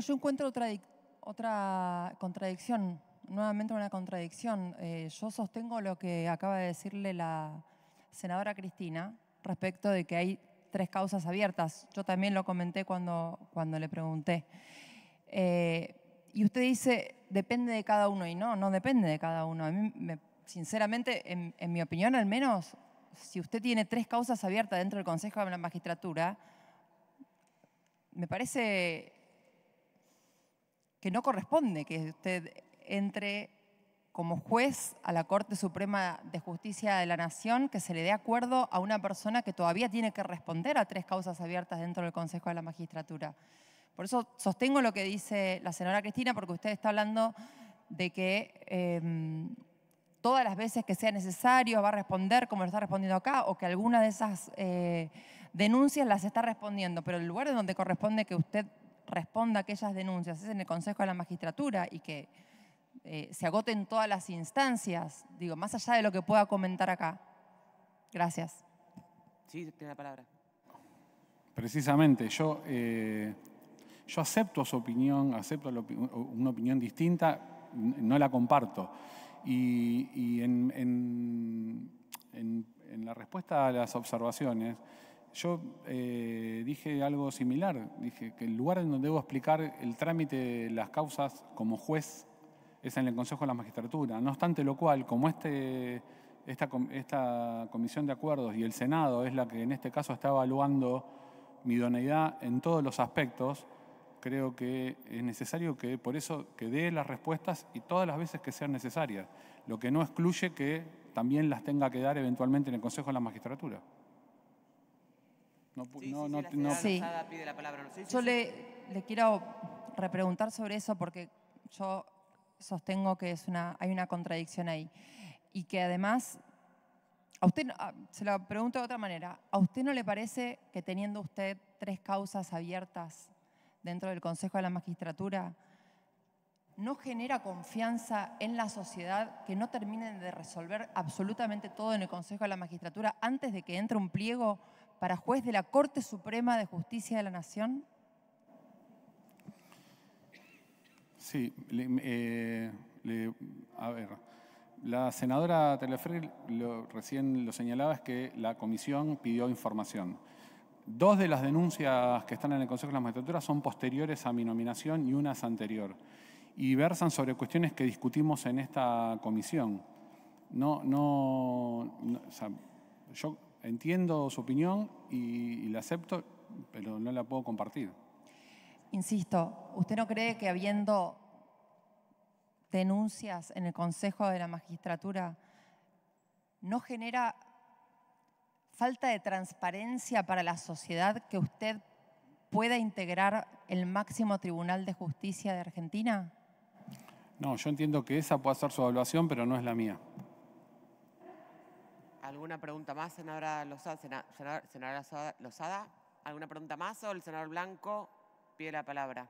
yo encuentro otra, contradicción, nuevamente una contradicción. Eh, yo sostengo lo que acaba de decirle la senadora Cristina respecto de que hay tres causas abiertas. Yo también lo comenté cuando, cuando le pregunté. Eh, y usted dice, depende de cada uno, y no, no depende de cada uno. A mí, sinceramente, en, en, mi opinión al menos, si usted tiene tres causas abiertas dentro del Consejo de la Magistratura, me parece que no corresponde que usted entre como juez a la Corte Suprema de Justicia de la Nación, que se le dé acuerdo a una persona que todavía tiene que responder a tres causas abiertas dentro del Consejo de la Magistratura. Por eso sostengo lo que dice la señora Cristina, porque usted está hablando de que em, todas las veces que sea necesario va a responder como lo está respondiendo acá, o que alguna de esas eh, denuncias las está respondiendo, pero el lugar donde corresponde que usted responda aquellas denuncias es en el Consejo de la Magistratura y que eh, se agoten todas las instancias, digo, más allá de lo que pueda comentar acá. Gracias. Sí, tiene la palabra. Precisamente, yo, eh, yo acepto su opinión, acepto una opinión distinta, no la comparto. Y, en la respuesta a las observaciones, yo eh, dije algo similar, dije que el lugar en donde debo explicar el trámite de las causas como juez es en el Consejo de la Magistratura. No obstante lo cual, como este, esta, Comisión de Acuerdos y el Senado es la que en este caso está evaluando mi idoneidad en todos los aspectos, creo que es necesario que por eso que dé las respuestas y todas las veces que sean necesarias, lo que no excluye que también las tenga que dar eventualmente en el Consejo de la Magistratura. No, no, no, pide la palabra. yo le, le, quiero repreguntar sobre eso porque yo sostengo que es una, hay una contradicción ahí. Y que además, a usted, se lo pregunto de otra manera, ¿a usted no le parece que teniendo usted tres causas abiertas dentro del Consejo de la Magistratura, no genera confianza en la sociedad que no terminen de resolver absolutamente todo en el Consejo de la Magistratura antes de que entre un pliego para juez de la Corte Suprema de Justicia de la Nación? Sí, eh, a ver, la senadora Telefrey recién lo señalaba, es que la comisión pidió información. Dos de las denuncias que están en el Consejo de la Magistratura son posteriores a mi nominación y una es anterior. Y versan sobre cuestiones que discutimos en esta comisión. No, no, no o sea, yo entiendo su opinión y, la acepto, pero no la puedo compartir. Insisto, ¿usted no cree que habiendo denuncias en el Consejo de la Magistratura no genera falta de transparencia para la sociedad que usted pueda integrar el máximo tribunal de justicia de Argentina? No, yo entiendo que esa puede ser su evaluación, pero no es la mía. ¿Alguna pregunta más, senadora Lozada? Lozada, ¿alguna pregunta más o el senador Blanco pide la palabra?